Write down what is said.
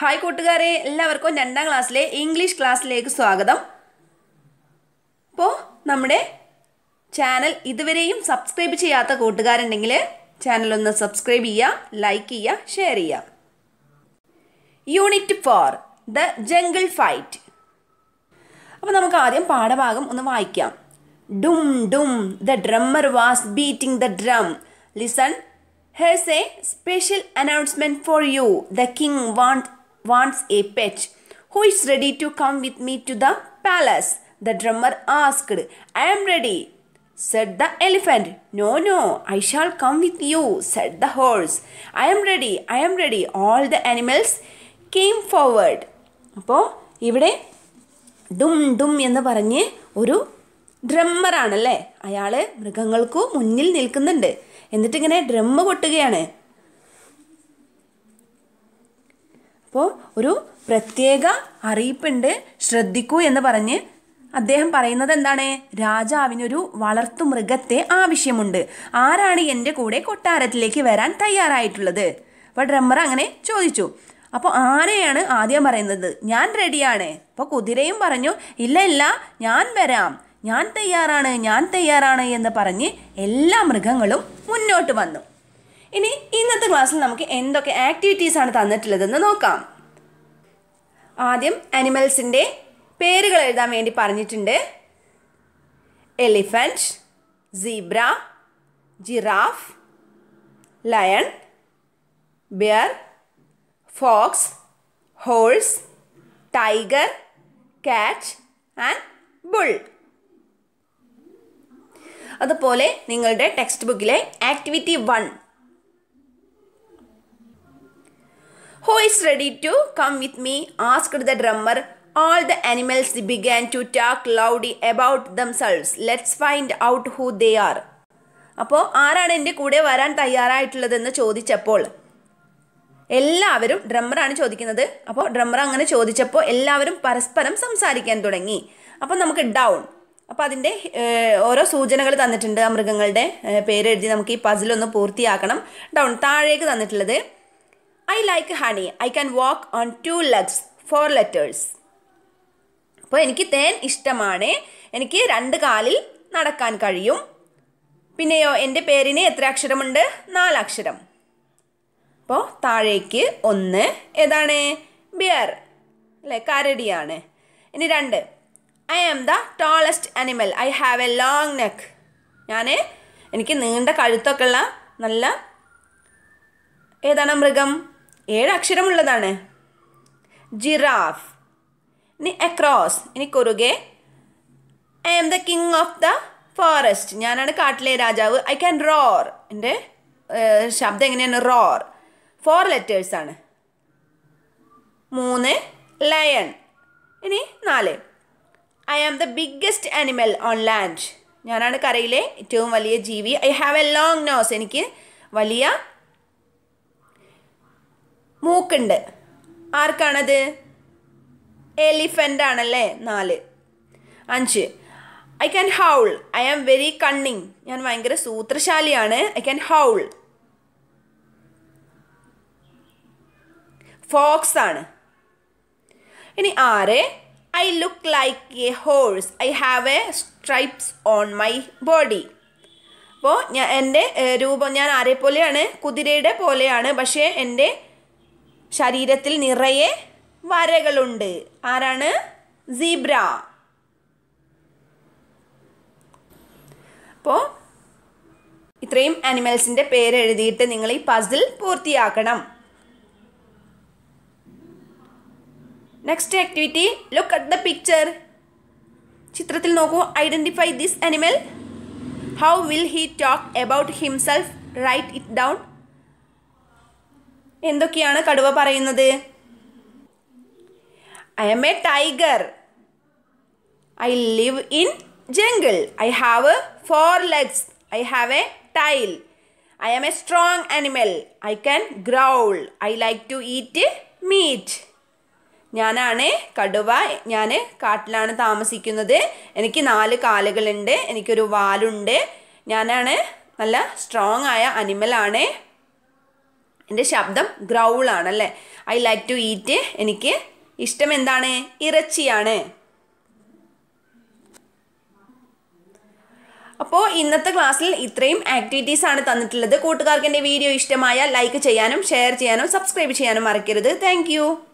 Hi കൂട്ടുകാരെ എല്ലാവർക്കും രണ്ടാം ക്ലാസ്സിലെ ഇംഗ്ലീഷ് ക്ലാസ്സിലേക്ക് സ്വാഗതം അപ്പോൾ നമ്മുടെ ചാനൽ ഇതുവരെയും സബ്സ്ക്രൈബ് ചെയ്യാത്ത കൂട്ടുകാരുണ്ടെങ്കിൽ ചാനൽ ഒന്ന് സബ്സ്ക്രൈബ് ചെയ്യുക ലൈക്ക് ചെയ്യുക ഷെയർ ചെയ്യുക unit four the jungle fight അപ്പോൾ നമുക്ക് ആദ്യം പാഠഭാഗം ഒന്ന് വായിക്കാം dum dum the drummer was beating the drum listen he's a special announcement for you the king want wants a pet. Who is ready to come with me to the palace? The drummer asked. I am ready, said the elephant. No, no, I shall come with you, said the horse. I am ready, I am ready. All the animals came forward. അപ്പോൾ ഇവിടെ ഡും ഡും എന്ന് പറഞ്ഞ് ഒരു ഡ്രമ്മറാണല്ലേ അയാൾ മൃഗങ്ങൾക്കു മുന്നിൽ നിൽക്കുന്നുണ്ട് എന്നിട്ടിങ്ങനെ drum കൊട്ടുകയാണ് അപ്പോൾ ഒരു പ്രത്യേക അറിയിപ്പുണ്ട് ശ്രദ്ധിക്കൂ എന്ന് പറഞ്ഞ് അദ്ദേഹം പറയുന്നത് എന്താണ് രാജാവിനൊരു വളർത്തു മൃഗത്തെ ആവശ്യമുണ്ട് ആരാണ് എൻ്റെ കൂടെ കൊട്ടാരത്തിലേക്ക് വരാൻ തയ്യാറായിട്ടുള്ളത് അപ്പോൾ ഡ്രമ്മർ അങ്ങനെ ചോദിച്ചു അപ്പോൾ ആനയാണ് ആദ്യം പറയുന്നത് ഞാൻ റെഡിയാണ് അപ്പോൾ കുതിരയും പറഞ്ഞു ഇല്ല ഇല്ല ഞാൻ വരാം ഞാൻ തയ്യാറാണ് ഞാൻ തയ്യാറാണ് എന്ന് പറഞ്ഞ് എല്ലാ മൃഗങ്ങളും മുന്നോട്ട് വന്നു ഇനി ഇന്നത്തെ ക്ലാസ്സിൽ നമുക്ക് എന്തൊക്കെ ആക്ടിവിറ്റീസ് ആണ് തന്നിട്ടുള്ളതെന്ന് നോക്കാം ആദ്യം അനിമൽസിൻ്റെ പേരുകൾ എഴുതാൻ വേണ്ടി പറഞ്ഞിട്ടുണ്ട് elephant zebra giraffe lion bear fox horse tiger cat and bull അതുപോലെ നിങ്ങളുടെ ടെക്സ്റ്റ് ബുക്കിലെ activity one boys ready to come with me? asked the drummer. All the animals began to talk loudly about themselves. Let's find out who they are. അപ്പോൾ ആരാണ് എൻ്റെ കൂടെ വരാൻ തയ്യാറായിട്ടുള്ളതെന്ന് ചോദിച്ചപ്പോൾ എല്ലാവരും ഡ്രമ്മറാണ് ചോദിക്കുന്നത് അപ്പോൾ ഡ്രമ്മർ അങ്ങനെ ചോദിച്ചപ്പോൾ എല്ലാവരും പരസ്പരം സംസാരിക്കാൻ തുടങ്ങി അപ്പോൾ നമുക്ക് ഡൗൺ അപ്പോൾ അതിൻ്റെ ഓരോ സൂചനകൾ തന്നിട്ടുണ്ട് ആ മൃഗങ്ങളുടെ പേരെഴുതി നമുക്ക് ഈ പസിലൊന്ന് പൂർത്തിയാക്കണം ഡൗൺ താഴേക്ക് തന്നിട്ടുള്ളത് I like honey I can walk on two legs four letters അപ്പോൾ എനിക്ക് തേൻ ഇഷ്ടമാണ് എനിക്ക് രണ്ട് കാലിൽ നടക്കാൻ കഴിയും പിന്നെയോ എൻ്റെ പേരിന് എത്ര അക്ഷരമുണ്ട് നാലക്ഷരം അപ്പോൾ താഴേക്ക് ഒന്ന് ഏതാണ് ബിയർ അല്ലേ കരടിയാണ് ഇനി രണ്ട് I am the tallest animal I have a long neck ഞാൻ എനിക്ക് നീണ്ട കഴുത്തൊക്കെ ഉള്ള നല്ല ഏതാണ് മൃഗം ഏഴ് അക്ഷരമുള്ളതാണ് ജിറാഫ് ഇനി അക്രോസ് ഇനി കുറുകെ I am the king of the forest ഞാനാണ് കാട്ടിലെ രാജാവ് ഐ ക്യാൻ റോർ എൻ്റെ ശബ്ദം എങ്ങനെയാണ് റോർ ഫോർ ലെറ്റേഴ്സ് ആണ് മൂന്ന് ലയൺ ഇനി നാല് I am the biggest animal on land ഞാനാണ് കരയിലെ ഏറ്റവും വലിയ ജീവി I have a long nose എനിക്ക് വലിയ മൂക്കുണ്ട് ആർക്കാണത് എലിഫൻ്റ് ആണല്ലേ നാല് അഞ്ച് I can howl I am very cunning ഞാൻ ഭയങ്കര സൂത്രശാലിയാണ് ഐ ക്യാൻ ഹൗൾ ഫോക്സ് ആണ് ഇനി ആറ് I look like a horse I have a stripes on my body അപ്പോൾ ഞാൻ എൻ്റെ രൂപം ഞാൻ ആരെ പോലെയാണ് കുതിരയുടെ പോലെയാണ് പക്ഷേ എൻ്റെ ശരീരത്തിൽ നിറയെ വരകളുണ്ട് ആരാണ് സീബ്ര അപ്പോൾ ഇത്രയും പേര് എഴുതിയിട്ട് നിങ്ങൾ ഈ പസിൽ പൂർത്തിയാക്കണം next activity look at the picture ചിത്രത്തിൽ നോക്കൂ identify this animal how will he talk about himself write it down എന്തൊക്കെയാണ് കടുവ പറയുന്നത് I am a tiger I live in jungle I have four legs I have a tail I am a strong animal I can growl I like to eat meat ഞാനാണ് കടുവ ഞാൻ കാട്ടിലാണ് താമസിക്കുന്നത് എനിക്ക് നാല് കാലുകളുണ്ട് എനിക്കൊരു വാലുണ്ട് ഞാനാണ് നല്ല സ്ട്രോങ് ആയ അനിമലാണ് എൻ്റെ ശബ്ദം ഗ്രൗളാണ് അല്ലേ ഐ ലൈക്ക് ടു ഈറ്റ് എനിക്ക് ഇഷ്ടം എന്താണ് ഇറച്ചിയാണ് അപ്പോൾ ഇന്നത്തെ ക്ലാസ്സിൽ ഇത്രയും ആക്ടിവിറ്റീസ് ആണ് തന്നിട്ടുള്ളത് കൂട്ടുകാർക്ക് എൻ്റെ വീഡിയോ ഇഷ്ടമായാൽ ലൈക്ക് ചെയ്യാനും ഷെയർ ചെയ്യാനും സബ്സ്ക്രൈബ് ചെയ്യാനും മറക്കരുത് താങ്ക്